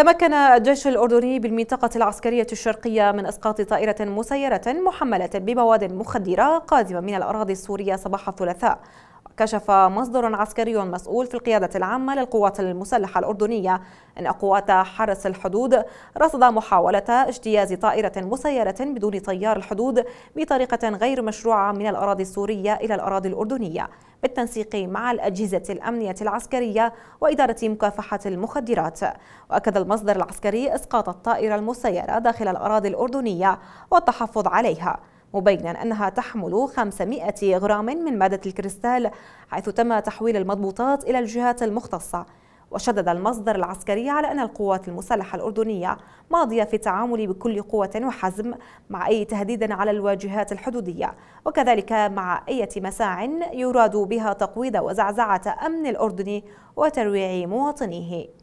تمكن الجيش الأردني بالمنطقة العسكرية الشرقية من إسقاط طائرة مسيرة محملة بمواد مخدرة قادمة من الأراضي السورية صباح الثلاثاء كشف مصدر عسكري مسؤول في القيادة العامة للقوات المسلحة الأردنية أن قوات حرس الحدود رصد محاولة اجتياز طائرة مسيرة بدون طيار الحدود بطريقة غير مشروعة من الأراضي السورية إلى الأراضي الأردنية بالتنسيق مع الأجهزة الأمنية العسكرية وإدارة مكافحة المخدرات وأكد المصدر العسكري إسقاط الطائرة المسيرة داخل الأراضي الأردنية والتحفظ عليها مبينا أنها تحمل 500 غرام من مادة الكريستال حيث تم تحويل المضبوطات إلى الجهات المختصة وشدد المصدر العسكري على أن القوات المسلحة الأردنية ماضية في التعامل بكل قوة وحزم مع أي تهديد على الواجهات الحدودية وكذلك مع أي مساع يراد بها تقويض وزعزعة أمن الأردن وترويع مواطنيه